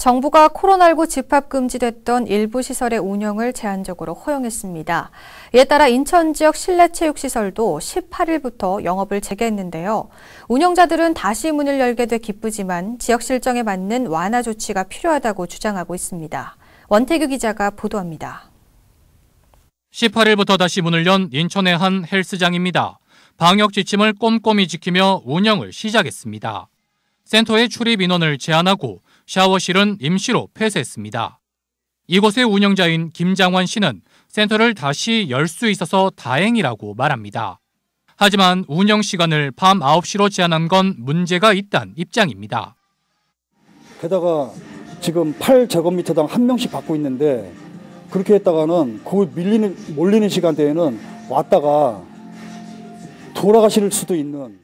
정부가 코로나19 집합 금지됐던 일부 시설의 운영을 제한적으로 허용했습니다. 이에 따라 인천 지역 실내 체육 시설도 18일부터 영업을 재개했는데요. 운영자들은 다시 문을 열게 돼 기쁘지만 지역 실정에 맞는 완화 조치가 필요하다고 주장하고 있습니다. 원태규 기자가 보도합니다. 18일부터 다시 문을 연 인천의 한 헬스장입니다. 방역 지침을 꼼꼼히 지키며 운영을 시작했습니다. 센터의 출입 인원을 제한하고 샤워실은 임시로 폐쇄했습니다. 이곳의 운영자인 김장환 씨는 센터를 다시 열 수 있어서 다행이라고 말합니다. 하지만 운영 시간을 밤 9시로 제한한 건 문제가 있단 입장입니다. 게다가 지금 8제곱미터당 한 명씩 받고 있는데 그렇게 했다가는 그 밀리는 몰리는 시간대에는 왔다가 돌아가실 수도 있는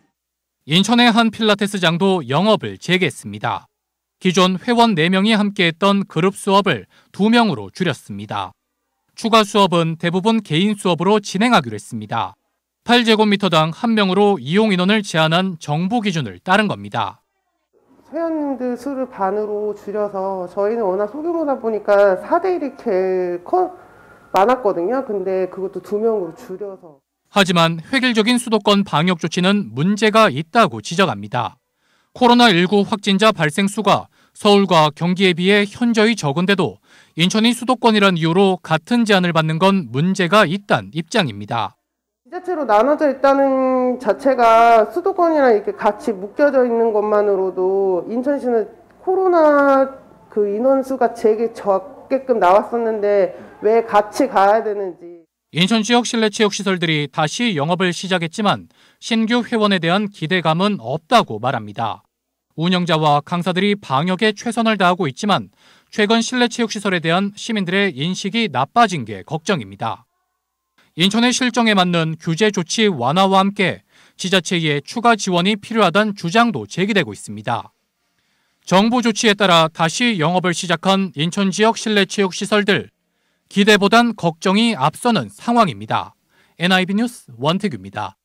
인천의 한 필라테스장도 영업을 재개했습니다. 기존 회원 4명이 함께했던 그룹 수업을 2명으로 줄였습니다. 추가 수업은 대부분 개인 수업으로 진행하기로 했습니다. 8제곱미터당 1명으로 이용 인원을 제한한 정부 기준을 따른 겁니다. 회원님들 수를 반으로 줄여서 저희는 워낙 소규모다 보니까 4대 이 제일 커, 많았거든요. 근데 그것도 두 명으로 줄여서. 하지만 획일적인 수도권 방역 조치는 문제가 있다고 지적합니다. 코로나19 확진자 발생 수가 서울과 경기에 비해 현저히 적은데도 인천이 수도권이란 이유로 같은 제한을 받는 건 문제가 있단 입장입니다. 지자체로 나눠져 있다는 자체가 수도권이랑 이렇게 같이 묶여져 있는 것만으로도 인천시는 코로나 그 인원수가 제게 적게끔 나왔었는데 왜 같이 가야 되는지. 인천 지역 실내 체육 시설들이 다시 영업을 시작했지만 신규 회원에 대한 기대감은 없다고 말합니다. 운영자와 강사들이 방역에 최선을 다하고 있지만 최근 실내 체육시설에 대한 시민들의 인식이 나빠진 게 걱정입니다. 인천의 실정에 맞는 규제 조치 완화와 함께 지자체의 추가 지원이 필요하다는 주장도 제기되고 있습니다. 정부 조치에 따라 다시 영업을 시작한 인천 지역 실내 체육 시설들 기대보단 걱정이 앞서는 상황입니다. NIB 뉴스 원태규입니다.